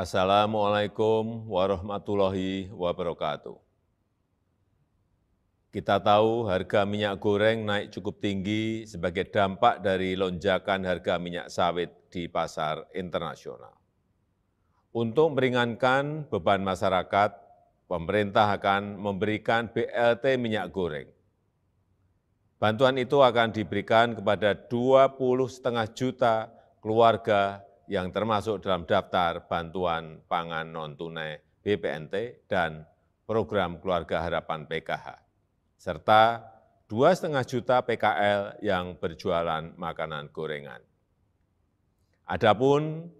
Assalamualaikum warahmatullahi wabarakatuh. Kita tahu harga minyak goreng naik cukup tinggi sebagai dampak dari lonjakan harga minyak sawit di pasar internasional. Untuk meringankan beban masyarakat, pemerintah akan memberikan BLT minyak goreng. Bantuan itu akan diberikan kepada 20,5 juta keluarga yang termasuk dalam daftar bantuan pangan non-tunai BPNT dan program Keluarga Harapan PKH, serta 2,5 juta PKL yang berjualan makanan gorengan. Adapun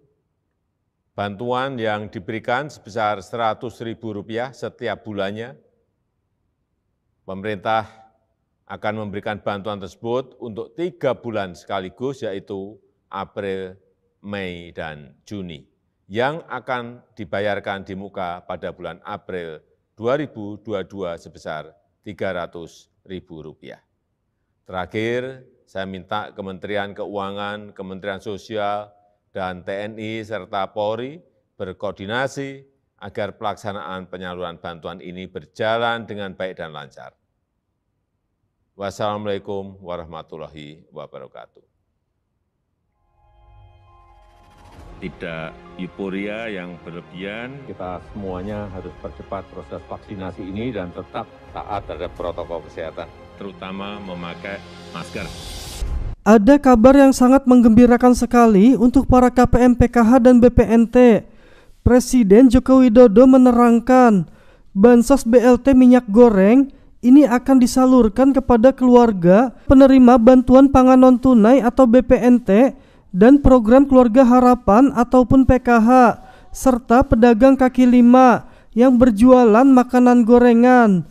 bantuan yang diberikan sebesar Rp100.000 setiap bulannya, pemerintah akan memberikan bantuan tersebut untuk tiga bulan sekaligus, yaitu April Mei, dan Juni yang akan dibayarkan di muka pada bulan April 2022 sebesar Rp300.000. Terakhir, saya minta Kementerian Keuangan, Kementerian Sosial, dan TNI serta Polri berkoordinasi agar pelaksanaan penyaluran bantuan ini berjalan dengan baik dan lancar. Wassalamualaikum warahmatullahi wabarakatuh. tidak euforia yang berlebihan. Kita semuanya harus percepat proses vaksinasi ini dan tetap taat terhadap protokol kesehatan, terutama memakai masker. Ada kabar yang sangat menggembirakan sekali untuk para KPM PKH dan BPNT. Presiden Joko Widodo menerangkan, bansos BLT minyak goreng ini akan disalurkan kepada keluarga penerima bantuan pangan non tunai atau BPNT dan program Keluarga Harapan ataupun PKH serta pedagang kaki lima yang berjualan makanan gorengan.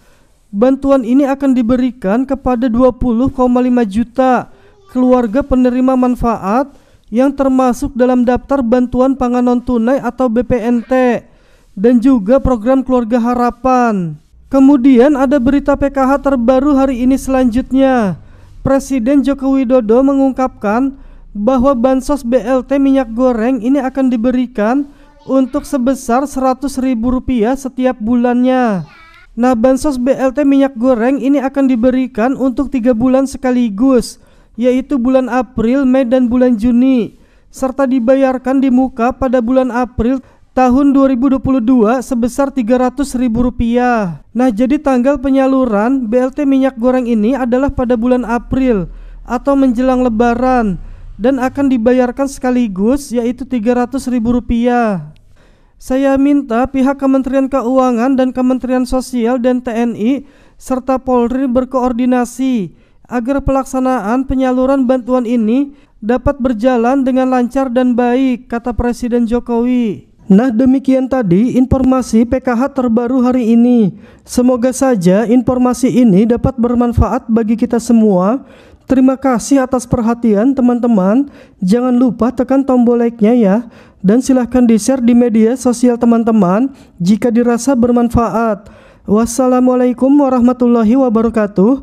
Bantuan ini akan diberikan kepada 20,5 juta keluarga penerima manfaat yang termasuk dalam daftar bantuan pangan non tunai atau BPNT dan juga program keluarga harapan. Kemudian ada berita PKH terbaru hari ini selanjutnya. Presiden Joko Widodo mengungkapkan bahwa bansos BLT minyak goreng ini akan diberikan untuk sebesar Rp100.000 setiap bulannya. Nah, bansos BLT minyak goreng ini akan diberikan untuk tiga bulan sekaligus, yaitu bulan April, Mei, dan bulan Juni, serta dibayarkan di muka pada bulan April tahun 2022 sebesar Rp300.000. Nah, jadi tanggal penyaluran BLT minyak goreng ini adalah pada bulan April atau menjelang lebaran dan akan dibayarkan sekaligus yaitu Rp300.000. Saya minta pihak Kementerian Keuangan dan Kementerian Sosial dan TNI serta Polri berkoordinasi agar pelaksanaan penyaluran bantuan ini dapat berjalan dengan lancar dan baik, kata Presiden Jokowi. Nah, demikian tadi informasi PKH terbaru hari ini. Semoga saja informasi ini dapat bermanfaat bagi kita semua Terima kasih atas perhatian teman-teman. Jangan lupa tekan tombol like-nya ya. Dan silahkan di-share di media sosial teman-teman jika dirasa bermanfaat. Wassalamualaikum warahmatullahi wabarakatuh.